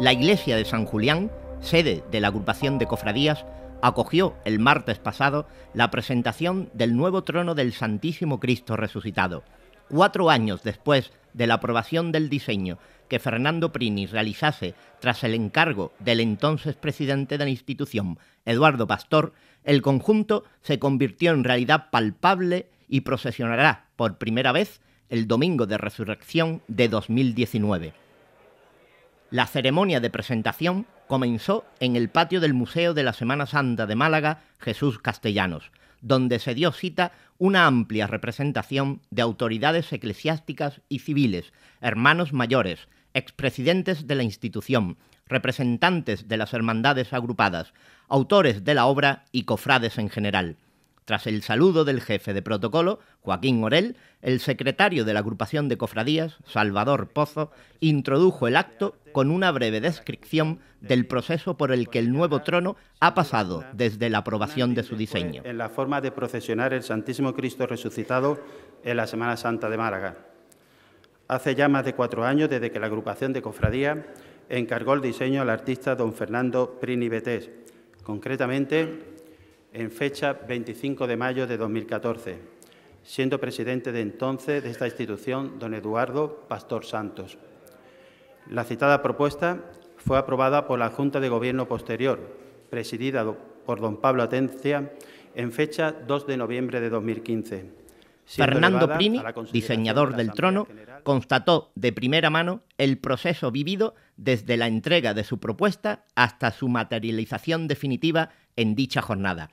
La iglesia de San Julián, sede de la agrupación de cofradías, acogió el martes pasado la presentación del nuevo trono del Santísimo Cristo resucitado. Cuatro años después de la aprobación del diseño que Fernando Prini realizase tras el encargo del entonces presidente de la institución, Eduardo Pastor, el conjunto se convirtió en realidad palpable y procesionará por primera vez el domingo de resurrección de 2019. La ceremonia de presentación comenzó en el patio del Museo de la Semana Santa de Málaga, Jesús Castellanos, donde se dio cita una amplia representación de autoridades eclesiásticas y civiles, hermanos mayores, expresidentes de la institución, representantes de las hermandades agrupadas, autores de la obra y cofrades en general. Tras el saludo del jefe de protocolo, Joaquín Morel, el secretario de la agrupación de cofradías, Salvador Pozo, introdujo el acto con una breve descripción del proceso por el que el nuevo trono ha pasado desde la aprobación de su diseño. En la forma de procesionar el Santísimo Cristo resucitado en la Semana Santa de Málaga. Hace ya más de cuatro años desde que la agrupación de cofradías encargó el diseño al artista don Fernando Prini Betés, concretamente en fecha 25 de mayo de 2014, siendo presidente de entonces de esta institución don Eduardo Pastor Santos. La citada propuesta fue aprobada por la Junta de Gobierno posterior, presidida por don Pablo Atencia, en fecha 2 de noviembre de 2015. Fernando Primi, diseñador del trono, constató de primera mano el proceso vivido desde la entrega de su propuesta hasta su materialización definitiva en dicha jornada.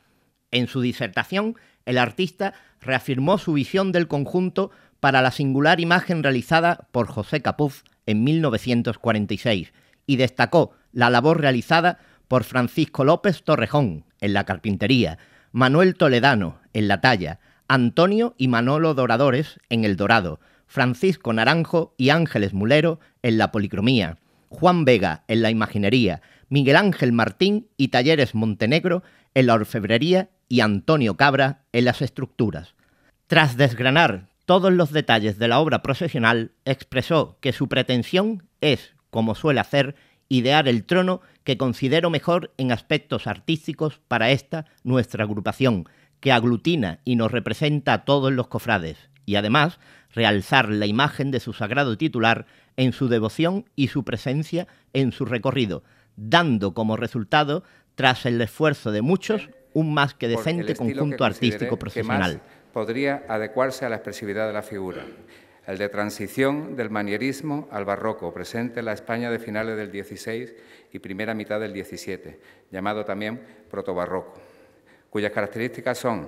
En su disertación, el artista reafirmó su visión del conjunto para la singular imagen realizada por José Capuz en 1946 y destacó la labor realizada por Francisco López Torrejón en la carpintería, Manuel Toledano en la talla, Antonio y Manolo Doradores en el dorado, Francisco Naranjo y Ángeles Mulero en la policromía, Juan Vega en la imaginería, Miguel Ángel Martín y Talleres Montenegro en la orfebrería y Antonio Cabra en las estructuras. Tras desgranar todos los detalles de la obra procesional, expresó que su pretensión es, como suele hacer, idear el trono que considero mejor en aspectos artísticos para esta nuestra agrupación, que aglutina y nos representa a todos los cofrades, y además realzar la imagen de su sagrado titular en su devoción y su presencia en su recorrido, dando como resultado, tras el esfuerzo de muchos, un más que decente conjunto artístico profesional. podría adecuarse a la expresividad de la figura. El de transición del manierismo al barroco, presente en la España de finales del XVI y primera mitad del XVII, llamado también protobarroco, cuyas características son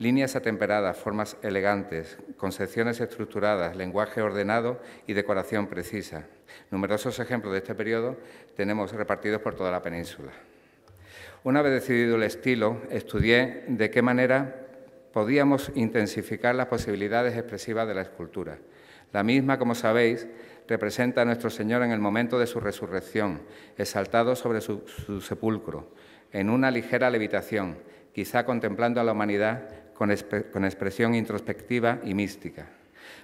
líneas atemperadas, formas elegantes, concepciones estructuradas, lenguaje ordenado y decoración precisa. Numerosos ejemplos de este periodo tenemos repartidos por toda la península. Una vez decidido el estilo, estudié de qué manera podíamos intensificar las posibilidades expresivas de la escultura. La misma, como sabéis, representa a nuestro Señor en el momento de su resurrección, exaltado sobre su, sepulcro, en una ligera levitación, quizá contemplando a la humanidad con, con, expresión introspectiva y mística.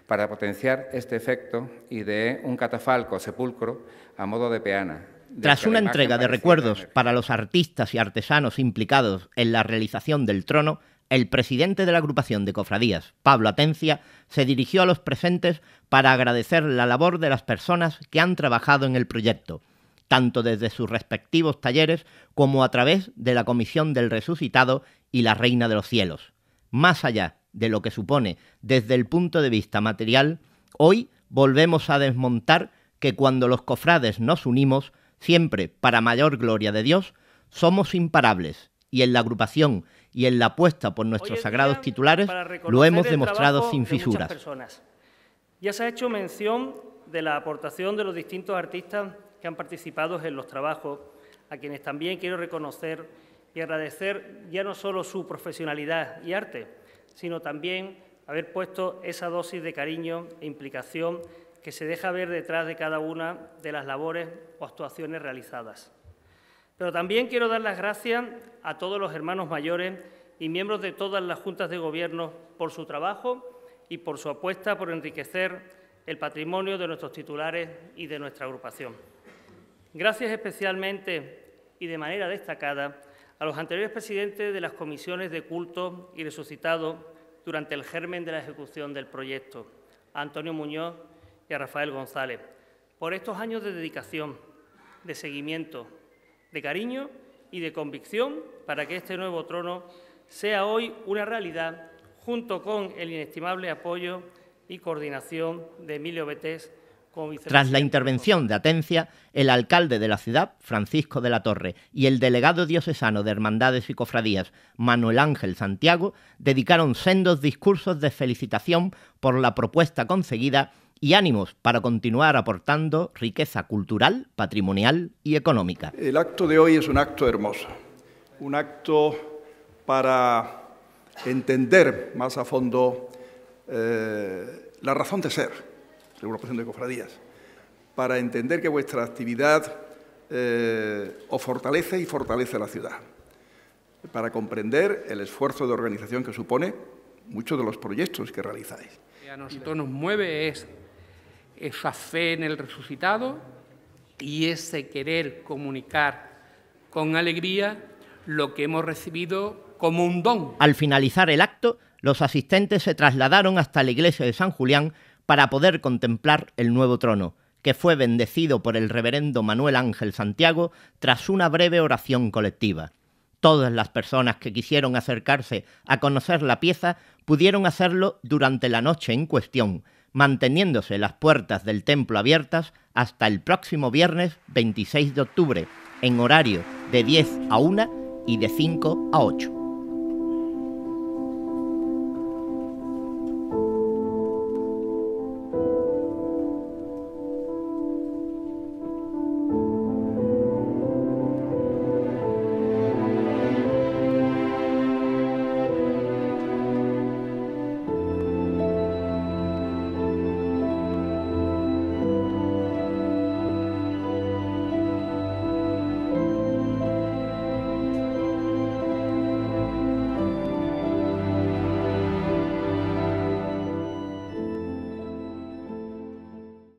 Para potenciar este efecto, ideé un catafalco sepulcro a modo de peana, tras una entrega de recuerdos para los artistas y artesanos implicados en la realización del trono, el presidente de la agrupación de cofradías, Pablo Atencia, se dirigió a los presentes para agradecer la labor de las personas que han trabajado en el proyecto, tanto desde sus respectivos talleres como a través de la Comisión del Resucitado y la Reina de los Cielos. Más allá de lo que supone desde el punto de vista material, hoy volvemos a desmontar que cuando los cofrades nos unimos, siempre para mayor gloria de Dios, somos imparables y en la agrupación y en la apuesta por nuestros sagrados titulares lo hemos demostrado sin fisuras. Ya se ha hecho mención de la aportación de los distintos artistas que han participado en los trabajos, a quienes también quiero reconocer y agradecer ya no solo su profesionalidad y arte, sino también haber puesto esa dosis de cariño e implicación que se deja ver detrás de cada una de las labores o actuaciones realizadas. Pero también quiero dar las gracias a todos los hermanos mayores y miembros de todas las juntas de gobierno por su trabajo y por su apuesta por enriquecer el patrimonio de nuestros titulares y de nuestra agrupación. Gracias especialmente y de manera destacada a los anteriores presidentes de las comisiones de culto y resucitado durante el germen de la ejecución del proyecto, Antonio Muñoz y a Rafael González por estos años de dedicación, de seguimiento, de cariño y de convicción para que este nuevo trono sea hoy una realidad junto con el inestimable apoyo y coordinación de Emilio Betés Tras la intervención de Atencia, el alcalde de la ciudad, Francisco de la Torre, y el delegado diocesano de Hermandades y Cofradías, Manuel Ángel Santiago, dedicaron sendos discursos de felicitación por la propuesta conseguida y ánimos para continuar aportando riqueza cultural, patrimonial y económica. El acto de hoy es un acto hermoso, un acto para entender más a fondo eh, la razón de ser de una de cofradías, para entender que vuestra actividad eh, os fortalece y fortalece la ciudad, para comprender el esfuerzo de organización que supone muchos de los proyectos que realizáis. A nosotros nos mueve es esa fe en el resucitado y ese querer comunicar con alegría lo que hemos recibido como un don. Al finalizar el acto, los asistentes se trasladaron hasta la iglesia de San Julián para poder contemplar el nuevo trono, que fue bendecido por el reverendo Manuel Ángel Santiago tras una breve oración colectiva. Todas las personas que quisieron acercarse a conocer la pieza pudieron hacerlo durante la noche en cuestión, manteniéndose las puertas del templo abiertas hasta el próximo viernes 26 de octubre, en horario de 10 a 1 y de 5 a 8.